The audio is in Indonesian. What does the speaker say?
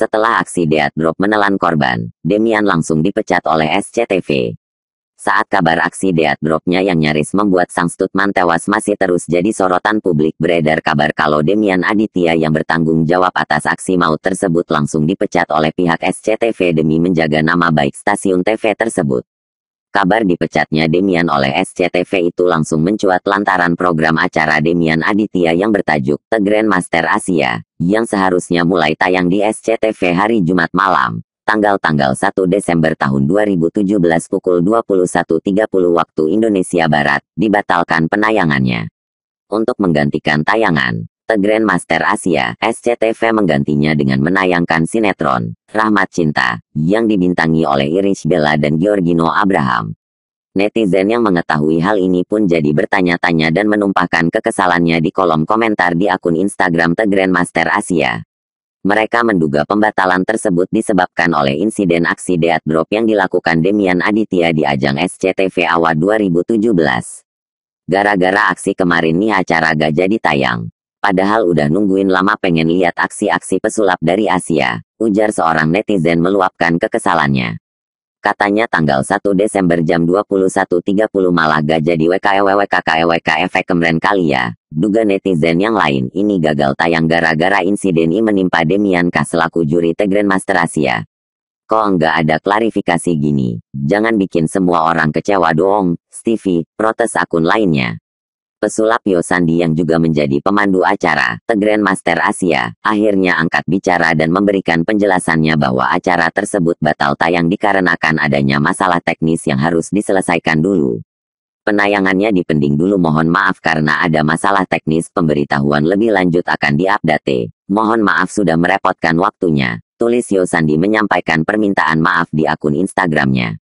Setelah aksi Death Drop menelan korban, Demian langsung dipecat oleh SCTV. Saat kabar aksi Death Dropnya yang nyaris membuat sang Stutman tewas masih terus jadi sorotan publik beredar kabar kalau Demian Aditya yang bertanggung jawab atas aksi maut tersebut langsung dipecat oleh pihak SCTV demi menjaga nama baik stasiun TV tersebut. Kabar dipecatnya Demian oleh SCTV itu langsung mencuat lantaran program acara Demian Aditya yang bertajuk The Grand Master Asia, yang seharusnya mulai tayang di SCTV hari Jumat malam, tanggal-tanggal 1 Desember tahun 2017 pukul 21.30 waktu Indonesia Barat, dibatalkan penayangannya. Untuk menggantikan tayangan, The Grandmaster Asia, SCTV menggantinya dengan menayangkan sinetron, Rahmat Cinta, yang dibintangi oleh Irish Bella dan Georgino Abraham. Netizen yang mengetahui hal ini pun jadi bertanya-tanya dan menumpahkan kekesalannya di kolom komentar di akun Instagram The Grandmaster Asia. Mereka menduga pembatalan tersebut disebabkan oleh insiden aksi dead drop yang dilakukan Demian Aditya di ajang SCTV Awa 2017. Gara-gara aksi kemarin nih acara gak jadi tayang. Padahal udah nungguin lama pengen lihat aksi-aksi pesulap dari Asia, ujar seorang netizen meluapkan kekesalannya. Katanya tanggal 1 Desember jam 21.30 malah gak jadi WKEWWKKEWK efek kemren kali ya. Duga netizen yang lain ini gagal tayang gara-gara insiden ini menimpa Demian K selaku juri The Grandmaster Asia. Kok enggak ada klarifikasi gini? Jangan bikin semua orang kecewa doang, Stevie, protes akun lainnya. Pesulap Yo Sandi yang juga menjadi pemandu acara, The Grand Master Asia, akhirnya angkat bicara dan memberikan penjelasannya bahwa acara tersebut batal tayang dikarenakan adanya masalah teknis yang harus diselesaikan dulu. Penayangannya dipending dulu mohon maaf karena ada masalah teknis pemberitahuan lebih lanjut akan diupdate. Mohon maaf sudah merepotkan waktunya. Tulis Yo Sandi menyampaikan permintaan maaf di akun Instagramnya.